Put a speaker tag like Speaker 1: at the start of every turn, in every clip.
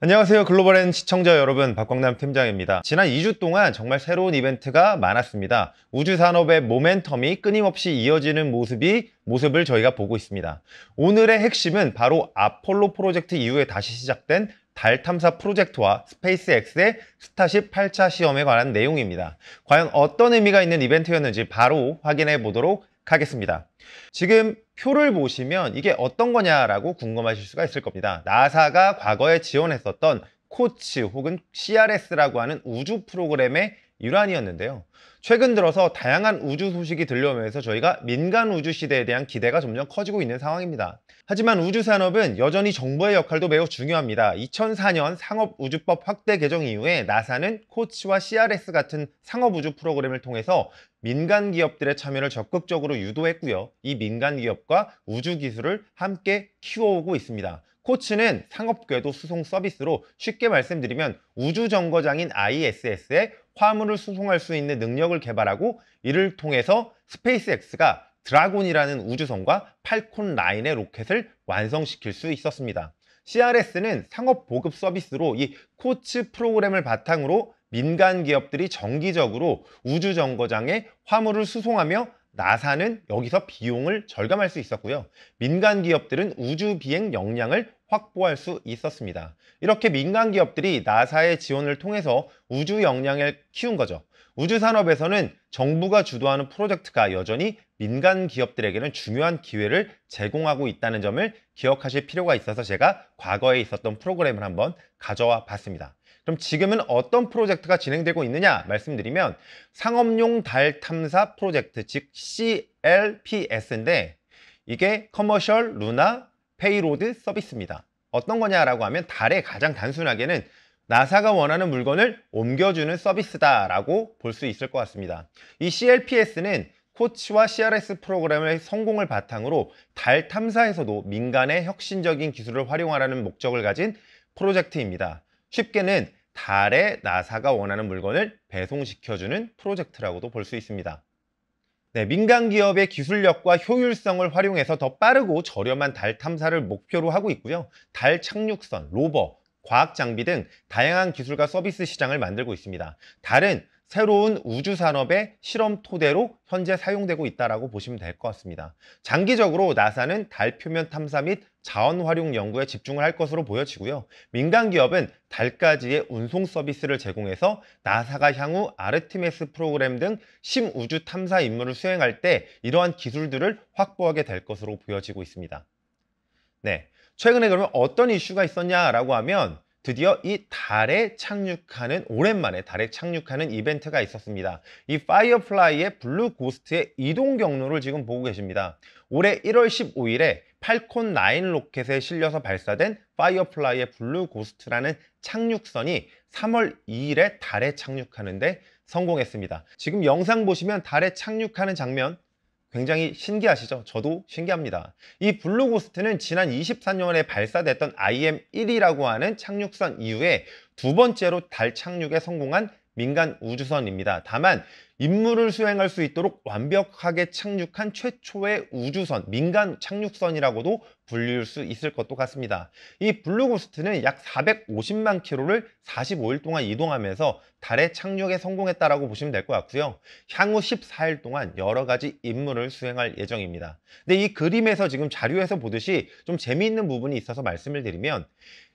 Speaker 1: 안녕하세요 글로벌엔 시청자 여러분 박광남 팀장입니다 지난 2주 동안 정말 새로운 이벤트가 많았습니다 우주산업의 모멘텀이 끊임없이 이어지는 모습이 모습을 저희가 보고 있습니다 오늘의 핵심은 바로 아폴로 프로젝트 이후에 다시 시작된 달 탐사 프로젝트와 스페이스X의 스타쉽 8차 시험에 관한 내용입니다. 과연 어떤 의미가 있는 이벤트였는지 바로 확인해 보도록 하겠습니다. 지금 표를 보시면 이게 어떤 거냐라고 궁금하실 수가 있을 겁니다. 나사가 과거에 지원했었던 코치 혹은 CRS라고 하는 우주 프로그램의 유란이었는데요 최근 들어서 다양한 우주 소식이 들려오면서 저희가 민간 우주 시대에 대한 기대가 점점 커지고 있는 상황입니다. 하지만 우주산업은 여전히 정부의 역할도 매우 중요합니다. 2004년 상업우주법 확대 개정 이후에 나사는 코치와 CRS 같은 상업우주 프로그램을 통해서 민간 기업들의 참여를 적극적으로 유도했고요. 이 민간 기업과 우주 기술을 함께 키워오고 있습니다. 코치는 상업궤도 수송 서비스로 쉽게 말씀드리면 우주 정거장인 ISS에 화물을 수송할 수 있는 능력을 개발하고 이를 통해서 스페이스X가 드라곤이라는 우주선과 팔콘 라인의 로켓을 완성시킬 수 있었습니다. CRS는 상업 보급 서비스로 이 코츠 프로그램을 바탕으로 민간 기업들이 정기적으로 우주 정거장에 화물을 수송하며 나사는 여기서 비용을 절감할 수 있었고요. 민간 기업들은 우주 비행 역량을 확보할 수 있었습니다. 이렇게 민간 기업들이 나사의 지원을 통해서 우주 역량을 키운 거죠. 우주산업에서는 정부가 주도하는 프로젝트가 여전히 민간 기업들에게는 중요한 기회를 제공하고 있다는 점을 기억하실 필요가 있어서 제가 과거에 있었던 프로그램을 한번 가져와 봤습니다. 그럼 지금은 어떤 프로젝트가 진행되고 있느냐 말씀드리면 상업용 달 탐사 프로젝트 즉 CLPS인데 이게 커머셜 루나 페이로드 서비스입니다. 어떤 거냐라고 하면 달에 가장 단순하게는 나사가 원하는 물건을 옮겨주는 서비스다라고 볼 수 있을 것 같습니다. 이 CLPS는 코치와 CRS 프로그램의 성공을 바탕으로 달 탐사에서도 민간의 혁신적인 기술을 활용하라는 목적을 가진 프로젝트입니다. 쉽게는 달에 나사가 원하는 물건을 배송시켜주는 프로젝트라고도 볼 수 있습니다. 네, 민간 기업의 기술력과 효율성을 활용해서 더 빠르고 저렴한 달 탐사를 목표로 하고 있고요. 달 착륙선, 로버, 과학 장비 등 다양한 기술과 서비스 시장을 만들고 있습니다. 다른 새로운 우주 산업의 실험 토대로 현재 사용되고 있다고 보시면 될 것 같습니다. 장기적으로 나사는 달 표면 탐사 및 자원 활용 연구에 집중을 할 것으로 보여지고요. 민간 기업은 달까지의 운송 서비스를 제공해서 나사가 향후 아르티메스 프로그램 등 심우주 탐사 임무를 수행할 때 이러한 기술들을 확보하게 될 것으로 보여지고 있습니다. 네, 최근에 그러면 어떤 이슈가 있었냐라고 하면 드디어 이 달에 착륙하는 오랜만에 달에 착륙하는 이벤트가 있었습니다. 이 파이어플라이의 블루 고스트의 이동 경로를 지금 보고 계십니다. 올해 1월 15일에 팔콘 9 로켓에 실려서 발사된 파이어플라이의 블루 고스트라는 착륙선이 3월 2일에 달에 착륙하는데 성공했습니다. 지금 영상 보시면 달에 착륙하는 장면 굉장히 신기하시죠? 저도 신기합니다. 이 블루고스트는 지난 24년에 발사됐던 IM-1이라고 하는 착륙선 이후에 두 번째로 달 착륙에 성공한 민간 우주선입니다. 다만 임무를 수행할 수 있도록 완벽하게 착륙한 최초의 우주선, 민간 착륙선이라고도 불릴 수 있을 것도 같습니다. 이 블루고스트는 약 450만 킬로를 45일 동안 이동하면서 달에 착륙에 성공했다라고 보시면 될 것 같고요. 향후 14일 동안 여러 가지 임무를 수행할 예정입니다. 근데 이 그림에서 지금 자료에서 보듯이 좀 재미있는 부분이 있어서 말씀을 드리면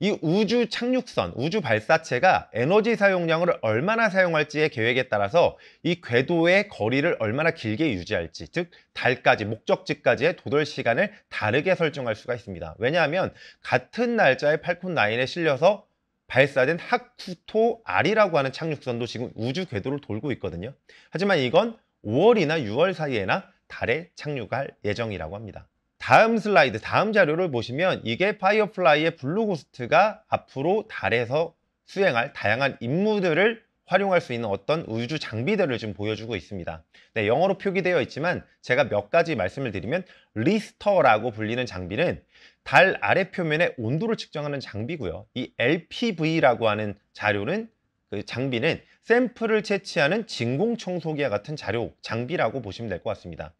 Speaker 1: 이 우주 착륙선, 우주 발사체가 에너지 사용량을 얼마나 사용할지의 계획에 따라서 이 궤도의 거리를 얼마나 길게 유지할지, 즉 달까지, 목적지까지의 도달 시간을 다르게 설정할 수가 있습니다. 왜냐하면 같은 날짜에 팔콘 9에 실려서 발사된 하쿠토 R이라고 하는 착륙선도 지금 우주 궤도를 돌고 있거든요. 하지만 이건 5월이나 6월 사이에나 달에 착륙할 예정이라고 합니다. 다음 슬라이드, 다음 자료를 보시면 이게 파이어플라이의 블루고스트가 앞으로 달에서 수행할 다양한 임무들을 활용할 수 있는 어떤 우주 장비들을 좀 보여주고 있습니다. 네, 영어로 표기되어 있지만 제가 몇 가지 말씀을 드리면 리스터라고 불리는 장비는 달 아래 표면의 온도를 측정하는 장비고요. 이 LPV라고 하는 자료는 그 장비는 샘플을 채취하는 진공 청소기와 같은 자료 장비라고 보시면 될 것 같습니다.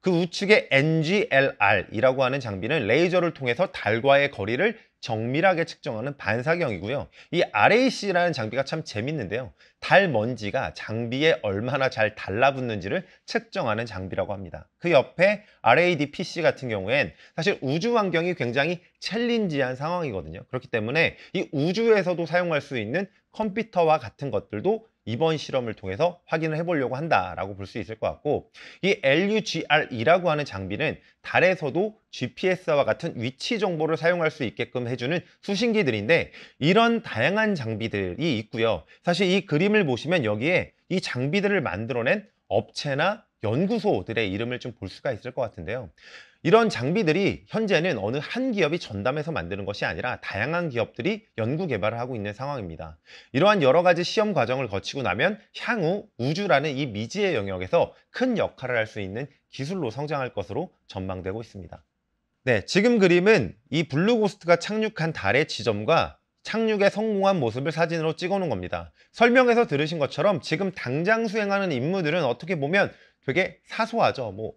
Speaker 1: 그 우측의 NGLR이라고 하는 장비는 레이저를 통해서 달과의 거리를 정밀하게 측정하는 반사경이고요. 이 RAC라는 장비가 참 재밌는데요. 달 먼지가 장비에 얼마나 잘 달라붙는지를 측정하는 장비라고 합니다. 그 옆에 RADPC 같은 경우엔 사실 우주 환경이 굉장히 챌린지한 상황이거든요. 그렇기 때문에 이 우주에서도 사용할 수 있는 컴퓨터와 같은 것들도 이번 실험을 통해서 확인을 해보려고 한다라고 볼 수 있을 것 같고 이 LUGR이라고 하는 장비는 달에서도 GPS와 같은 위치 정보를 사용할 수 있게끔 해주는 수신기들인데 이런 다양한 장비들이 있고요. 사실 이 그림을 보시면 여기에 이 장비들을 만들어낸 업체나 연구소들의 이름을 좀 볼 수가 있을 것 같은데요. 이런 장비들이 현재는 어느 한 기업이 전담해서 만드는 것이 아니라 다양한 기업들이 연구 개발을 하고 있는 상황입니다. 이러한 여러 가지 시험 과정을 거치고 나면 향후 우주라는 이 미지의 영역에서 큰 역할을 할 수 있는 기술로 성장할 것으로 전망되고 있습니다. 네, 지금 그림은 이 블루고스트가 착륙한 달의 지점과 착륙에 성공한 모습을 사진으로 찍어놓은 겁니다. 설명에서 들으신 것처럼 지금 당장 수행하는 임무들은 어떻게 보면 되게 사소하죠. 뭐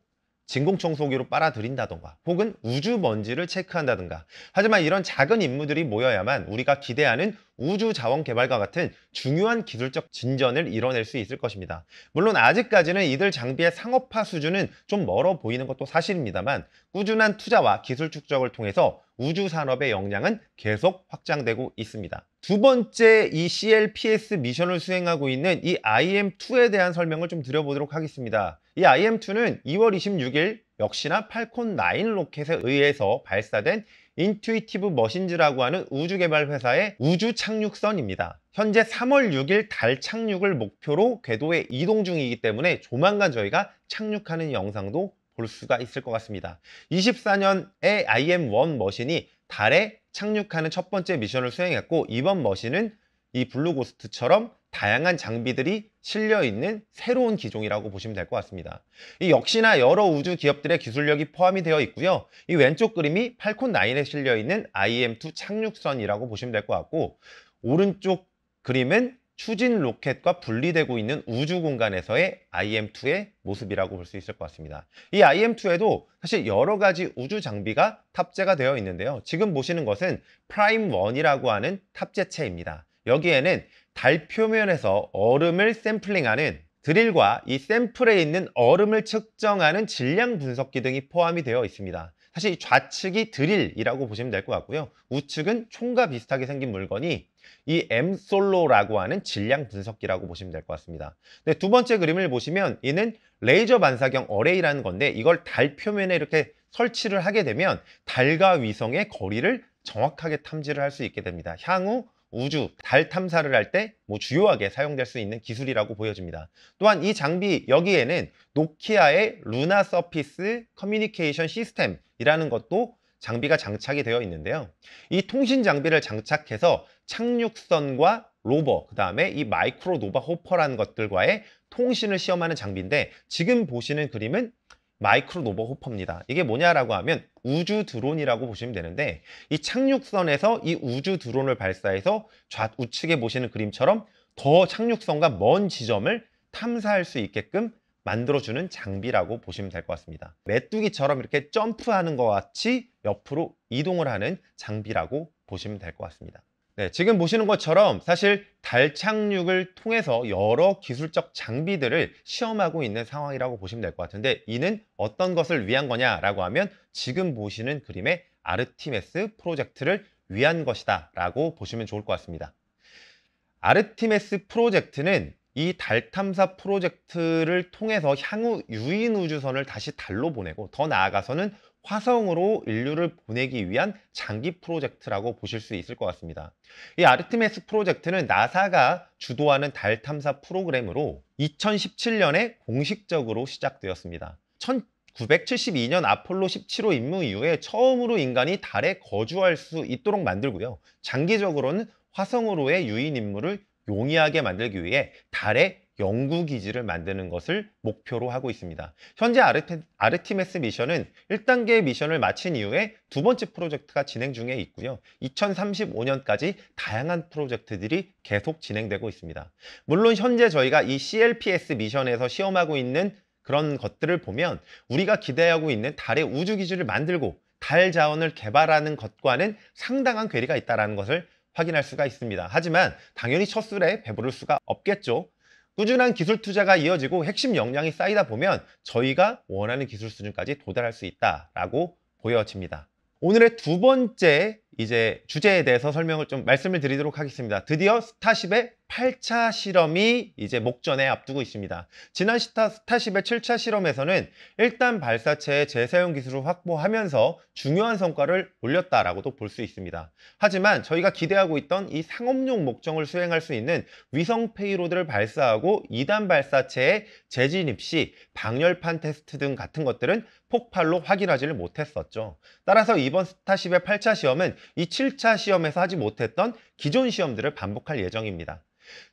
Speaker 1: 진공청소기로 빨아들인다던가 혹은 우주먼지를 체크한다던가 하지만 이런 작은 임무들이 모여야만 우리가 기대하는 우주자원 개발과 같은 중요한 기술적 진전을 이뤄낼 수 있을 것입니다. 물론 아직까지는 이들 장비의 상업화 수준은 좀 멀어 보이는 것도 사실입니다만 꾸준한 투자와 기술 축적을 통해서 우주 산업의 역량은 계속 확장되고 있습니다. 두 번째 이 CLPS 미션을 수행하고 있는 이 IM2에 대한 설명을 좀 드려보도록 하겠습니다. 이 IM2는 2월 26일 역시나 팔콘 9 로켓에 의해서 발사된 인튜이티브 머신즈라고 하는 우주개발회사의 우주 착륙선입니다. 현재 3월 6일 달 착륙을 목표로 궤도에 이동 중이기 때문에 조만간 저희가 착륙하는 영상도 볼 수가 있을 것 같습니다. 24년에 IM-1 머신이 달에 착륙하는 첫 번째 미션을 수행했고 이번 머신은 이 블루고스트처럼 다양한 장비들이 실려있는 새로운 기종이라고 보시면 될 것 같습니다. 이 역시나 여러 우주 기업들의 기술력이 포함이 되어 있고요. 이 왼쪽 그림이 팔콘 9에 실려있는 IM2 착륙선이라고 보시면 될 것 같고 오른쪽 그림은 추진 로켓과 분리되고 있는 우주 공간에서의 IM2의 모습이라고 볼 수 있을 것 같습니다. 이 IM2에도 사실 여러 가지 우주 장비가 탑재가 되어 있는데요. 지금 보시는 것은 프라임 1이라고 하는 탑재체입니다. 여기에는 달 표면에서 얼음을 샘플링하는 드릴과 이 샘플에 있는 얼음을 측정하는 질량 분석기 등이 포함이 되어 있습니다. 사실 좌측이 드릴이라고 보시면 될 것 같고요. 우측은 총과 비슷하게 생긴 물건이 이엠솔로라고 하는 질량 분석기라고 보시면 될 것 같습니다. 네, 두 번째 그림을 보시면 이는 레이저 반사경 어레이라는 건데 이걸 달 표면에 이렇게 설치를 하게 되면 달과 위성의 거리를 정확하게 탐지를 할 수 있게 됩니다. 향후 우주, 달 탐사를 할 때 뭐 주요하게 사용될 수 있는 기술이라고 보여집니다. 또한 이 장비 여기에는 노키아의 루나 서피스 커뮤니케이션 시스템이라는 것도 장비가 장착이 되어 있는데요. 이 통신 장비를 장착해서 착륙선과 로버, 그 다음에 이 마이크로 노바 호퍼라는 것들과의 통신을 시험하는 장비인데 지금 보시는 그림은 마이크로 노버 호퍼입니다. 이게 뭐냐라고 하면 우주 드론이라고 보시면 되는데 이 착륙선에서 이 우주 드론을 발사해서 좌우측에 보시는 그림처럼 더 착륙선과 먼 지점을 탐사할 수 있게끔 만들어주는 장비라고 보시면 될 것 같습니다. 메뚜기처럼 이렇게 점프하는 것 같이 옆으로 이동을 하는 장비라고 보시면 될 것 같습니다. 네, 지금 보시는 것처럼 사실 달 착륙을 통해서 여러 기술적 장비들을 시험하고 있는 상황이라고 보시면 될 것 같은데 이는 어떤 것을 위한 거냐라고 하면 지금 보시는 그림의 아르티메스 프로젝트를 위한 것이다 라고 보시면 좋을 것 같습니다. 아르티메스 프로젝트는 이 달 탐사 프로젝트를 통해서 향후 유인 우주선을 다시 달로 보내고 더 나아가서는 화성으로 인류를 보내기 위한 장기 프로젝트라고 보실 수 있을 것 같습니다. 이 아르테미스 프로젝트는 나사가 주도하는 달 탐사 프로그램으로 2017년에 공식적으로 시작되었습니다. 1972년 아폴로 17호 임무 이후에 처음으로 인간이 달에 거주할 수 있도록 만들고요. 장기적으로는 화성으로의 유인 임무를 용이하게 만들기 위해 달에 연구기지를 만드는 것을 목표로 하고 있습니다. 현재 아르테, 아르티메스 미션은 1단계 의 미션을 마친 이후에 두 번째 프로젝트가 진행 중에 있고요. 2035년까지 다양한 프로젝트들이 계속 진행되고 있습니다. 물론 현재 저희가 이 CLPS 미션에서 시험하고 있는 그런 것들을 보면 우리가 기대하고 있는 달의 우주기지를 만들고 달 자원을 개발하는 것과는 상당한 괴리가 있다는 것을 확인할 수가 있습니다. 하지만 당연히 첫 술에 배부를 수가 없겠죠. 꾸준한 기술 투자가 이어지고 핵심 역량이 쌓이다 보면 저희가 원하는 기술 수준까지 도달할 수 있다라고 보여집니다. 오늘의 두 번째 이제 주제에 대해서 설명을 좀 말씀을 드리도록 하겠습니다. 드디어 스타십의 8차 실험이 이제 목전에 앞두고 있습니다. 지난 스타, 스타의 7차 실험에서는 일단 발사체의 재사용 기술을 확보하면서 중요한 성과를 올렸다라고도 볼 수 있습니다. 하지만 저희가 기대하고 있던 이 상업용 목적을 수행할 수 있는 위성 페이로드를 발사하고 2단 발사체의 재진입 시 방열판 테스트 등 같은 것들은 폭발로 확인하지를 못했었죠. 따라서 이번 스타십의 8차 시험은 이 7차 시험에서 하지 못했던 기존 시험들을 반복할 예정입니다.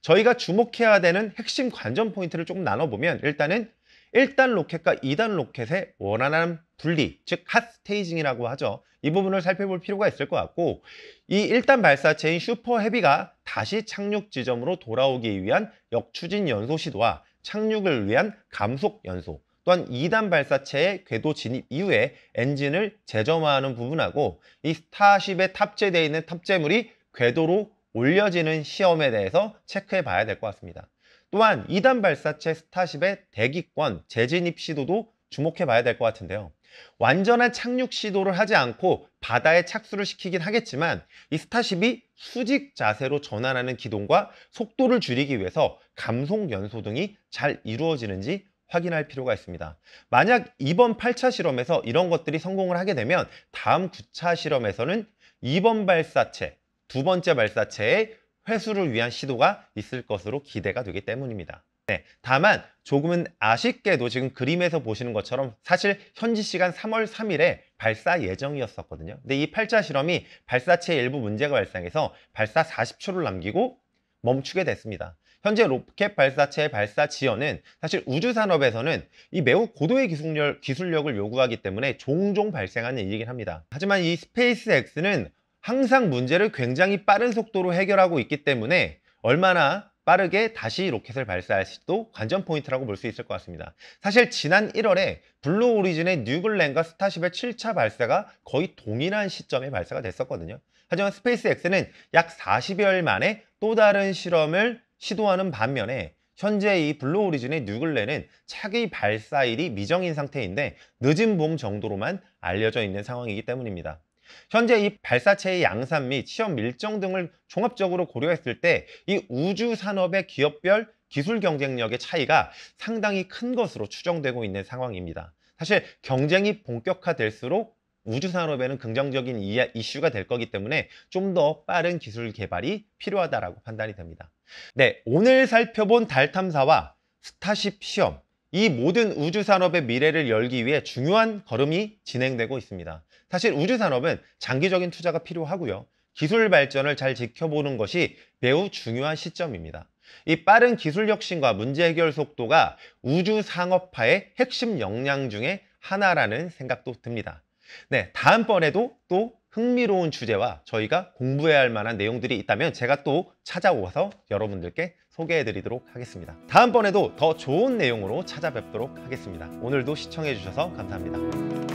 Speaker 1: 저희가 주목해야 되는 핵심 관전 포인트를 조금 나눠보면 일단은 1단 로켓과 2단 로켓의 원활한 분리, 즉핫 스테이징이라고 하죠. 이 부분을 살펴볼 필요가 있을 것 같고 이 1단 발사체인 슈퍼 헤비가 다시 착륙 지점으로 돌아오기 위한 역추진 연소 시도와 착륙을 위한 감속 연소, 또한 2단 발사체의 궤도 진입 이후에 엔진을 재점화하는 부분하고 이 스타쉽에 탑재되어 있는 탑재물이 궤도로 올려지는 시험에 대해서 체크해 봐야 될 것 같습니다. 또한 2단 발사체 스타쉽의 대기권, 재진입 시도도 주목해 봐야 될 것 같은데요. 완전한 착륙 시도를 하지 않고 바다에 착수를 시키긴 하겠지만 이 스타쉽이 수직 자세로 전환하는 기동과 속도를 줄이기 위해서 감속 연소 등이 잘 이루어지는지 확인할 필요가 있습니다. 만약 이번 8차 실험에서 이런 것들이 성공을 하게 되면 다음 9차 실험에서는 2번 발사체 두 번째 발사체의 회수를 위한 시도가 있을 것으로 기대가 되기 때문입니다. 네, 다만 조금은 아쉽게도 지금 그림에서 보시는 것처럼 사실 현지 시간 3월 3일에 발사 예정이었었거든요. 근데 이 8차 실험이 발사체 일부 문제가 발생해서 발사 40초를 남기고 멈추게 됐습니다. 현재 로켓 발사체의 발사 지연은 사실 우주산업에서는 이 매우 고도의 기술력, 기술력을 요구하기 때문에 종종 발생하는 일이긴 합니다. 하지만 이 스페이스X는 항상 문제를 굉장히 빠른 속도로 해결하고 있기 때문에 얼마나 빠르게 다시 로켓을 발사할지도 관전 포인트라고 볼 수 있을 것 같습니다. 사실 지난 1월에 블루 오리진의 뉴글랜과 스타쉽의 7차 발사가 거의 동일한 시점에 발사가 됐었거든요. 하지만 스페이스X는 약 40여일 만에 또 다른 실험을 시도하는 반면에 현재 이 블루 오리진의 뉴글랜은 차기 발사일이 미정인 상태인데 늦은 봄 정도로만 알려져 있는 상황이기 때문입니다. 현재 이 발사체의 양산 및 시험 일정 등을 종합적으로 고려했을 때 이 우주 산업의 기업별 기술 경쟁력의 차이가 상당히 큰 것으로 추정되고 있는 상황입니다. 사실 경쟁이 본격화될수록 우주 산업에는 긍정적인 이슈가 될 거기 때문에 좀 더 빠른 기술 개발이 필요하다라고 판단이 됩니다. 네, 오늘 살펴본 달 탐사와 스타쉽 시험 이 모든 우주 산업의 미래를 열기 위해 중요한 걸음이 진행되고 있습니다. 사실 우주 산업은 장기적인 투자가 필요하고요. 기술 발전을 잘 지켜보는 것이 매우 중요한 시점입니다. 이 빠른 기술 혁신과 문제 해결 속도가 우주 상업화의 핵심 역량 중에 하나라는 생각도 듭니다. 네, 다음번에도 또 흥미로운 주제와 저희가 공부해야 할 만한 내용들이 있다면 제가 또찾아와서 여러분들께 소개해 드리도록 하겠습니다. 다음번에도 더 좋은 내용으로 찾아뵙도록 하겠습니다. 오늘도 시청해 주셔서 감사합니다.